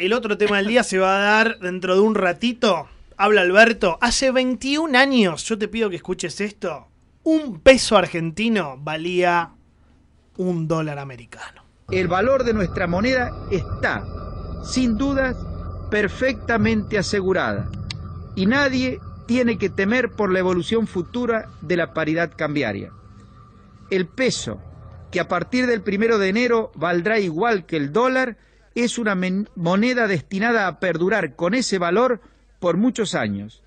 El otro tema del día se va a dar dentro de un ratito. Habla Alberto. Hace 21 años, yo te pido que escuches esto. Un peso argentino valía un dólar americano. El valor de nuestra moneda está, sin dudas, perfectamente asegurada. Y nadie tiene que temer por la evolución futura de la paridad cambiaria. El peso, que a partir del primero de enero valdrá igual que el dólar, es una moneda destinada a perdurar con ese valor por muchos años.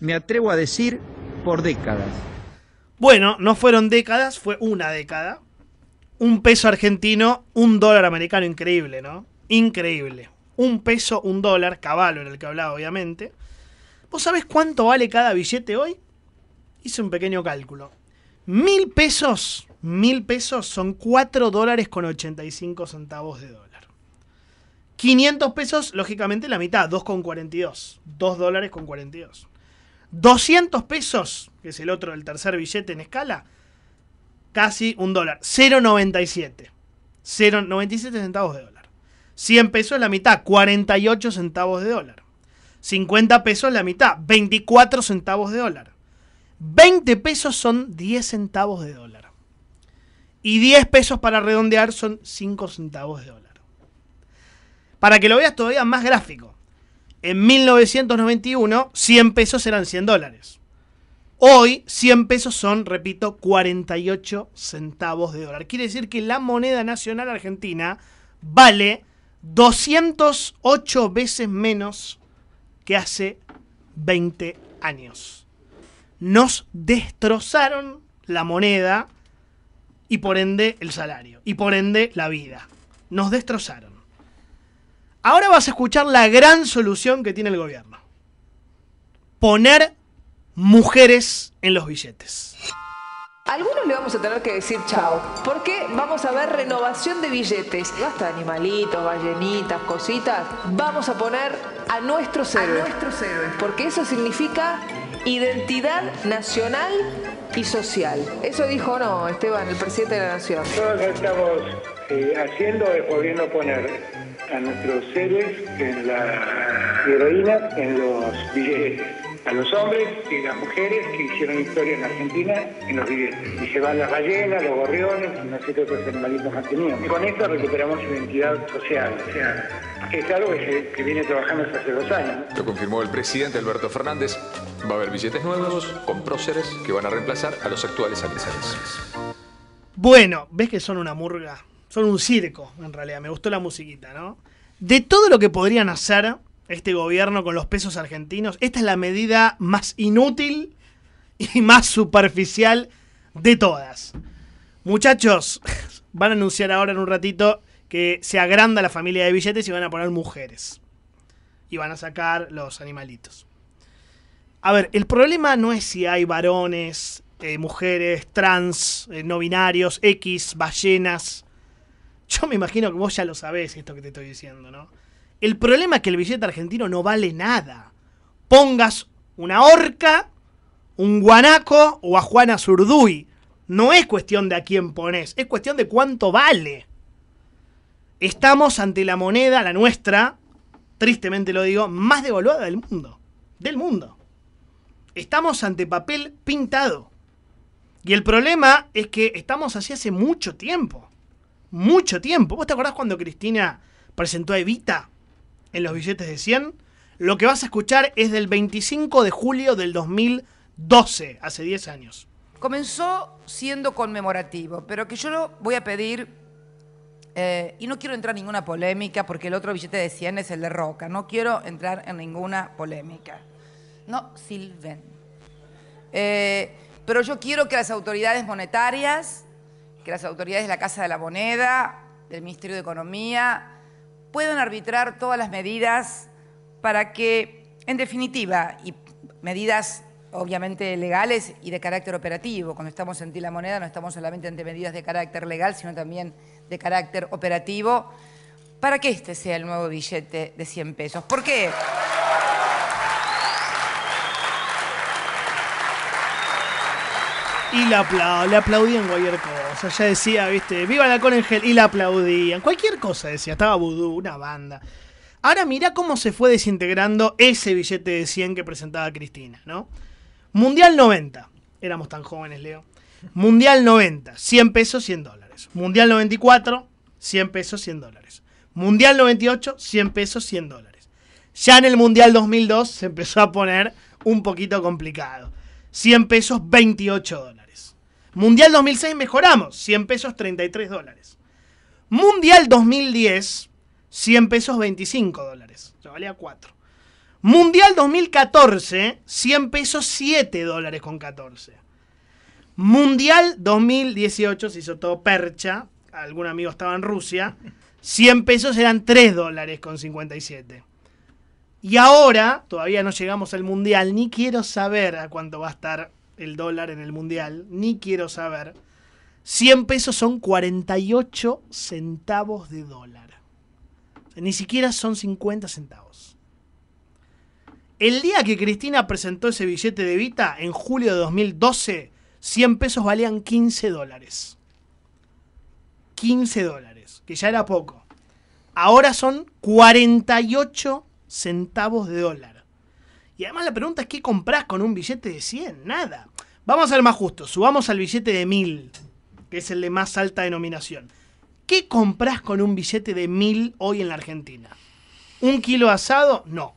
Me atrevo a decir por décadas. Bueno, no fueron décadas, fue una década. Un peso argentino, un dólar americano, increíble, ¿no? Increíble. Un peso, un dólar, caballo en el que hablaba, obviamente. ¿Vos sabés cuánto vale cada billete hoy? Hice un pequeño cálculo. Mil pesos, mil pesos son cuatro dólares con ochenta y cinco centavos de dólar. 500 pesos, lógicamente la mitad, 2,42. 2 dólares con 42. 200 pesos, que es el otro, del tercer billete en escala, casi un dólar. 0,97. 0,97 centavos de dólar. 100 pesos la mitad, 48 centavos de dólar. 50 pesos la mitad, 24 centavos de dólar. 20 pesos son 10 centavos de dólar. Y 10 pesos para redondear son 5 centavos de dólar. Para que lo veas todavía más gráfico. En 1991, 100 pesos eran 100 dólares. Hoy, 100 pesos son, repito, 48 centavos de dólar. Quiere decir que la moneda nacional argentina vale 208 veces menos que hace 20 años. Nos destrozaron la moneda y por ende el salario y por ende la vida. Nos destrozaron. Ahora vas a escuchar la gran solución que tiene el gobierno. Poner mujeres en los billetes. Algunos le vamos a tener que decir chao, porque vamos a ver renovación de billetes. Basta animalitos, ballenitas, cositas. Vamos a poner a nuestros héroes. A nuestros héroes. Porque eso significa identidad nacional y social. Eso dijo no, Esteban, el presidente de la Nación. Todos estamos eh, haciendo es volviendo a poner a nuestros seres en la heroína, en los billetes. A los hombres y las mujeres que hicieron historia en Argentina en los billetes. Y se van las ballenas, los gorriones, y no sé qué otros animalitos Y con esto recuperamos identidad social. O sea, es algo que, viene trabajando desde hace dos años. Lo confirmó el presidente Alberto Fernández. Va a haber billetes nuevos con próceres que van a reemplazar a los actuales aniversarios. Bueno, ¿ves que son una murga? son un circo, en realidad. Me gustó la musiquita, ¿no? De todo lo que podrían hacer este gobierno con los pesos argentinos, esta es la medida más inútil y más superficial de todas. Muchachos, van a anunciar ahora en un ratito que se agranda la familia de billetes y van a poner mujeres. Y van a sacar los animalitos. A ver, el problema no es si hay varones, eh, mujeres, trans, eh, no binarios, X, ballenas. Yo me imagino que vos ya lo sabés esto que te estoy diciendo, ¿no? El problema es que el billete argentino no vale nada. Pongas una horca, un guanaco o a Juana Zurduy. No es cuestión de a quién pones, es cuestión de cuánto vale. Estamos ante la moneda, la nuestra, tristemente lo digo, más devaluada del mundo. Del mundo. Estamos ante papel pintado. Y el problema es que estamos así hace mucho tiempo mucho tiempo. ¿Vos te acordás cuando Cristina presentó a Evita en los billetes de 100? Lo que vas a escuchar es del 25 de julio del 2012, hace 10 años. Comenzó siendo conmemorativo, pero que yo lo voy a pedir, eh, y no quiero entrar en ninguna polémica, porque el otro billete de 100 es el de Roca, no quiero entrar en ninguna polémica. No, Silven. Eh, pero yo quiero que las autoridades monetarias que las autoridades de la Casa de la Moneda, del Ministerio de Economía, puedan arbitrar todas las medidas para que, en definitiva, y medidas obviamente legales y de carácter operativo. Cuando estamos ante la moneda no estamos solamente ante medidas de carácter legal, sino también de carácter operativo, para que este sea el nuevo billete de 100 pesos. ¿Por qué? Y le aplaudían cualquier cosa. Ya decía, viste, viva la Colen Y le aplaudían. Cualquier cosa decía. Estaba Voodoo, una banda. Ahora mira cómo se fue desintegrando ese billete de 100 que presentaba Cristina, ¿no? Mundial 90. Éramos tan jóvenes, Leo. Mundial 90, 100 pesos, 100 dólares. Mundial 94, 100 pesos, 100 dólares. Mundial 98, 100 pesos, 100 dólares. Ya en el Mundial 2002 se empezó a poner un poquito complicado. 100 pesos 28 dólares. Mundial 2006 mejoramos, 100 pesos 33 dólares. Mundial 2010, 100 pesos 25 dólares, ya valía 4. Mundial 2014, 100 pesos 7 dólares con 14. Mundial 2018 se hizo todo percha, algún amigo estaba en Rusia, 100 pesos eran 3 dólares con 57. Y ahora, todavía no llegamos al mundial, ni quiero saber a cuánto va a estar el dólar en el mundial, ni quiero saber. 100 pesos son 48 centavos de dólar. ni siquiera son 50 centavos. El día que Cristina presentó ese billete de Vita, en julio de 2012, 100 pesos valían 15 dólares. 15 dólares, que ya era poco. Ahora son 48 centavos de dólar. Y además la pregunta es, ¿qué compras con un billete de 100? Nada. Vamos a ser más justos, subamos al billete de 1000, que es el de más alta denominación. ¿Qué compras con un billete de 1000 hoy en la Argentina? ¿Un kilo asado? No.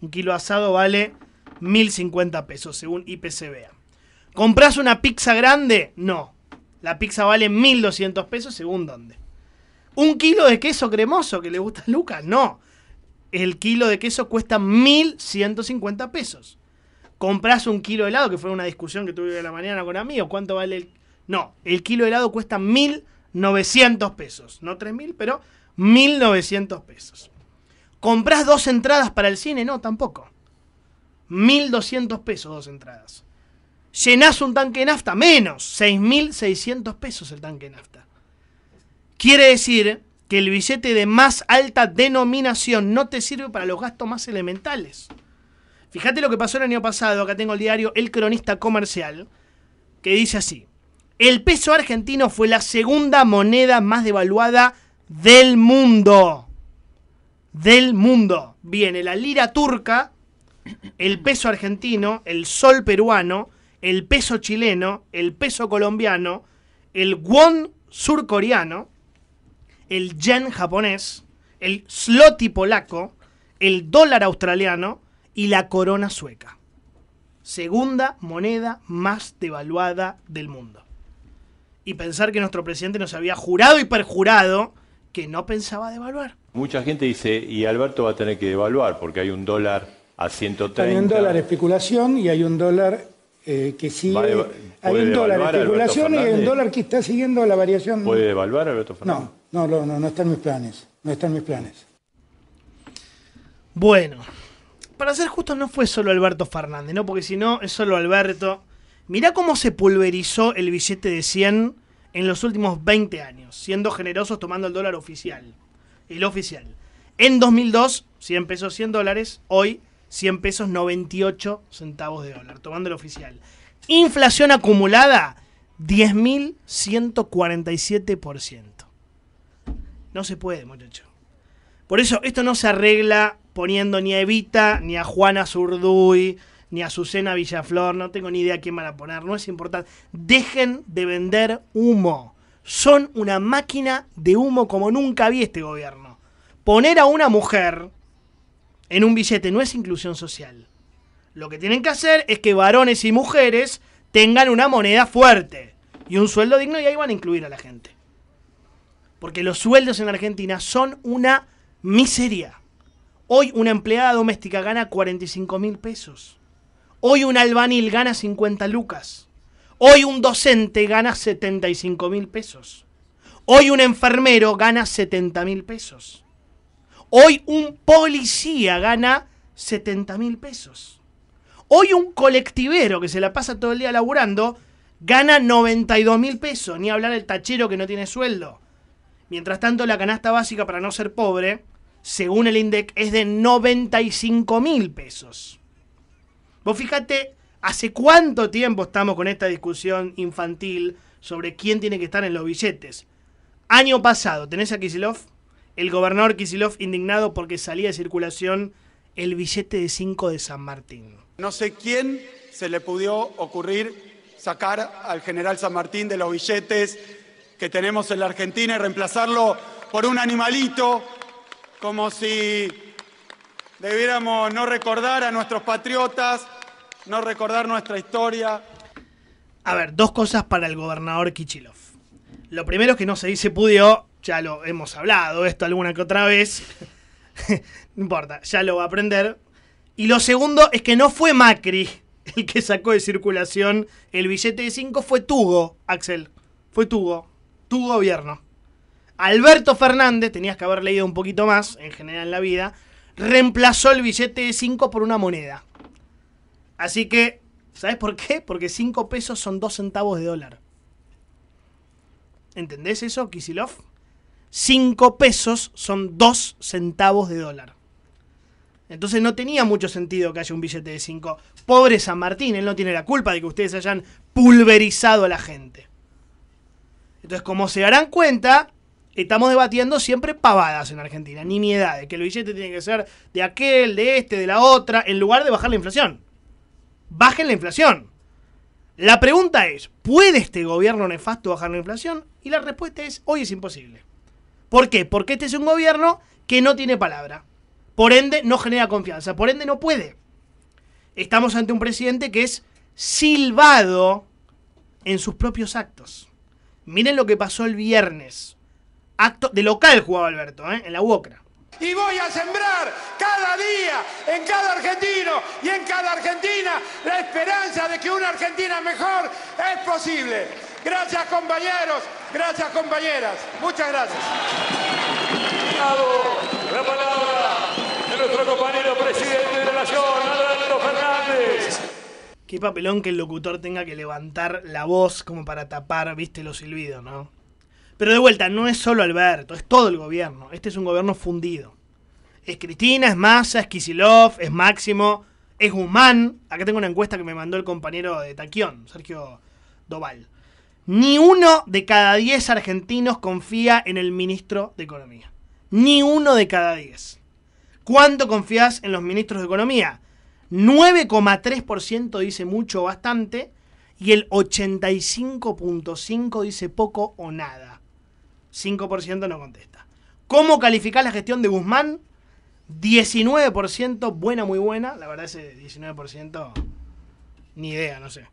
Un kilo asado vale 1050 pesos, según IPCBA. ¿Compras una pizza grande? No. La pizza vale 1200 pesos, según dónde. ¿Un kilo de queso cremoso que le gusta a Lucas? No el kilo de queso cuesta 1.150 pesos. ¿Comprás un kilo de helado, que fue una discusión que tuve de la mañana con amigos, ¿cuánto vale el...? No, el kilo de helado cuesta 1.900 pesos. No 3.000, pero 1.900 pesos. ¿Compras dos entradas para el cine? No, tampoco. 1.200 pesos dos entradas. ¿Llenás un tanque de nafta? Menos. 6.600 pesos el tanque de nafta. Quiere decir que el billete de más alta denominación no te sirve para los gastos más elementales. Fíjate lo que pasó el año pasado, acá tengo el diario El Cronista Comercial, que dice así, el peso argentino fue la segunda moneda más devaluada del mundo. Del mundo. Viene la lira turca, el peso argentino, el sol peruano, el peso chileno, el peso colombiano, el won surcoreano, el yen japonés, el zloty polaco, el dólar australiano y la corona sueca. Segunda moneda más devaluada del mundo. Y pensar que nuestro presidente nos había jurado y perjurado que no pensaba devaluar. Mucha gente dice, y Alberto va a tener que devaluar porque hay un dólar a 130. Hay un dólar especulación y hay un dólar eh, que sigue. hay un dólar especulación y hay un dólar que está siguiendo la variación. ¿Puede devaluar Alberto Fernández? No. No, no, no, no están mis planes. No están mis planes. Bueno, para ser justo no fue solo Alberto Fernández, ¿no? Porque si no, es solo Alberto. Mirá cómo se pulverizó el billete de 100 en los últimos 20 años, siendo generosos tomando el dólar oficial. El oficial. En 2002, 100 pesos 100 dólares. Hoy, 100 pesos 98 centavos de dólar, tomando el oficial. Inflación acumulada, 10.147%. No se puede, muchacho. Por eso, esto no se arregla poniendo ni a Evita, ni a Juana Zurduy, ni a Azucena Villaflor. No tengo ni idea quién van a poner. No es importante. Dejen de vender humo. Son una máquina de humo como nunca vi este gobierno. Poner a una mujer en un billete no es inclusión social. Lo que tienen que hacer es que varones y mujeres tengan una moneda fuerte y un sueldo digno y ahí van a incluir a la gente. Porque los sueldos en Argentina son una miseria. Hoy una empleada doméstica gana 45 mil pesos. Hoy un albanil gana 50 lucas. Hoy un docente gana 75 mil pesos. Hoy un enfermero gana 70 mil pesos. Hoy un policía gana 70 mil pesos. Hoy un colectivero que se la pasa todo el día laburando gana 92 mil pesos. Ni hablar del tachero que no tiene sueldo. Mientras tanto, la canasta básica para no ser pobre, según el INDEC, es de 95 mil pesos. Vos fíjate, hace cuánto tiempo estamos con esta discusión infantil sobre quién tiene que estar en los billetes. Año pasado, tenés a Kisilov, el gobernador Kisilov indignado porque salía de circulación el billete de 5 de San Martín. No sé quién se le pudió ocurrir sacar al general San Martín de los billetes que tenemos en la Argentina y reemplazarlo por un animalito, como si debiéramos no recordar a nuestros patriotas, no recordar nuestra historia. A ver, dos cosas para el gobernador Kichilov. Lo primero es que no se dice pudió, ya lo hemos hablado esto alguna que otra vez. no importa, ya lo va a aprender. Y lo segundo es que no fue Macri el que sacó de circulación el billete de 5, fue Tugo, Axel. Fue Tugo tu gobierno. Alberto Fernández, tenías que haber leído un poquito más, en general en la vida, reemplazó el billete de 5 por una moneda. Así que, ¿sabes por qué? Porque 5 pesos son 2 centavos de dólar. ¿Entendés eso, Kisilov? 5 pesos son 2 centavos de dólar. Entonces no tenía mucho sentido que haya un billete de 5. Pobre San Martín, él no tiene la culpa de que ustedes hayan pulverizado a la gente. Entonces, como se darán cuenta, estamos debatiendo siempre pavadas en Argentina, nimiedades, que el billete tiene que ser de aquel, de este, de la otra, en lugar de bajar la inflación. Bajen la inflación. La pregunta es, ¿puede este gobierno nefasto bajar la inflación? Y la respuesta es, hoy es imposible. ¿Por qué? Porque este es un gobierno que no tiene palabra. Por ende, no genera confianza. Por ende, no puede. Estamos ante un presidente que es silbado en sus propios actos. Miren lo que pasó el viernes. Acto de local jugaba Alberto, ¿eh? en la UOCRA. Y voy a sembrar cada día, en cada argentino y en cada argentina, la esperanza de que una Argentina mejor es posible. Gracias compañeros, gracias compañeras. Muchas gracias. qué papelón que el locutor tenga que levantar la voz como para tapar, viste, los silbidos, ¿no? Pero de vuelta, no es solo Alberto, es todo el gobierno. Este es un gobierno fundido. Es Cristina, es Massa, es Kisilov, es Máximo, es Guzmán. Acá tengo una encuesta que me mandó el compañero de Taquión, Sergio Doval. Ni uno de cada diez argentinos confía en el ministro de Economía. Ni uno de cada diez. ¿Cuánto confías en los ministros de Economía? 9,3% dice mucho o bastante y el 85,5% dice poco o nada. 5% no contesta. ¿Cómo calificar la gestión de Guzmán? 19% buena, muy buena. La verdad ese 19% ni idea, no sé.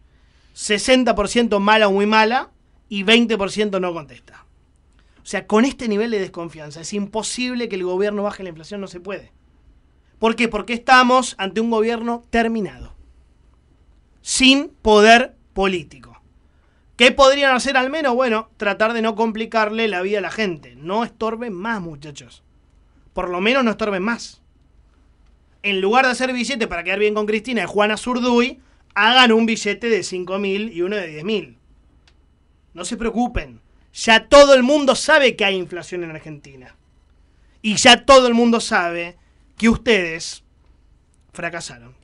60% mala o muy mala y 20% no contesta. O sea, con este nivel de desconfianza es imposible que el gobierno baje la inflación, no se puede. ¿Por qué? Porque estamos ante un gobierno terminado, sin poder político. ¿Qué podrían hacer al menos? Bueno, tratar de no complicarle la vida a la gente. No estorben más, muchachos. Por lo menos no estorben más. En lugar de hacer billete para quedar bien con Cristina y Juana Zurduy, hagan un billete de 5.000 y uno de 10.000. No se preocupen. Ya todo el mundo sabe que hay inflación en Argentina. Y ya todo el mundo sabe que ustedes fracasaron.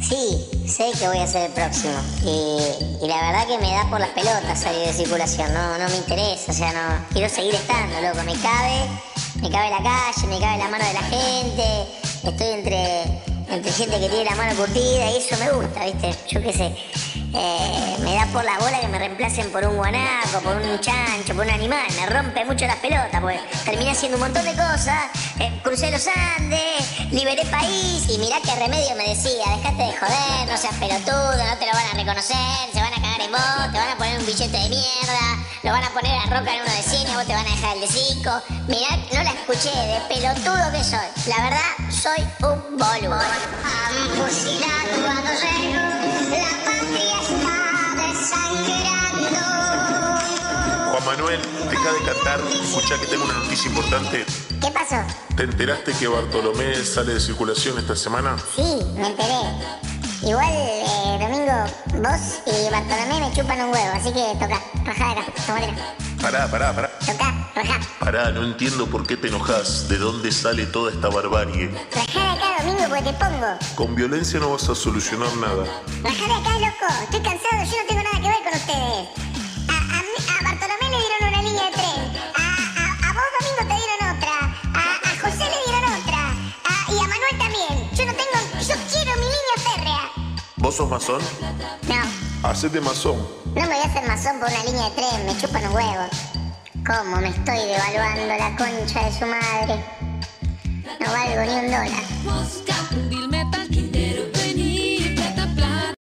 Sí, sé que voy a ser el próximo. Y, la verdad que me da por las pelotas salir de circulación. No, no me interesa, o sea, no. Quiero seguir estando, loco. Me cabe, me cabe la calle, me cabe la mano de la gente. Estoy entre, entre gente que tiene la mano curtida y eso me gusta, ¿viste? Yo qué sé. Eh, me da por la bola que me reemplacen por un guanaco, por un chancho, por un animal. Me rompe mucho las pelotas, pues terminé haciendo un montón de cosas. Eh, crucé los Andes, liberé país y mirá qué remedio me decía. Dejate de joder, no seas pelotudo, no te lo van a reconocer, se van a cagar en vos, te van a poner un billete de mierda, lo van a poner a roca en uno de cine, vos te van a dejar el de cinco. Mirá, no la escuché, de pelotudo que soy. La verdad, soy un boludo. deja de cantar. escucha que tengo una noticia importante. ¿Qué pasó? ¿Te enteraste que Bartolomé sale de circulación esta semana? Sí, me enteré. Igual, eh, Domingo, vos y Bartolomé me chupan un huevo, así que toca, bajar de acá, tomatela. Pará, pará, pará. Toca, rajá. Pará, no entiendo por qué te enojas. de dónde sale toda esta barbarie. Rajá de acá, Domingo, porque te pongo. Con violencia no vas a solucionar nada. Rajá de acá, loco, estoy cansado, yo sos masón? No. Hacete ah, masón. No me voy a hacer masón por una línea de tren, me chupan los huevos. ¿Cómo me estoy devaluando la concha de su madre? No valgo ni un dólar.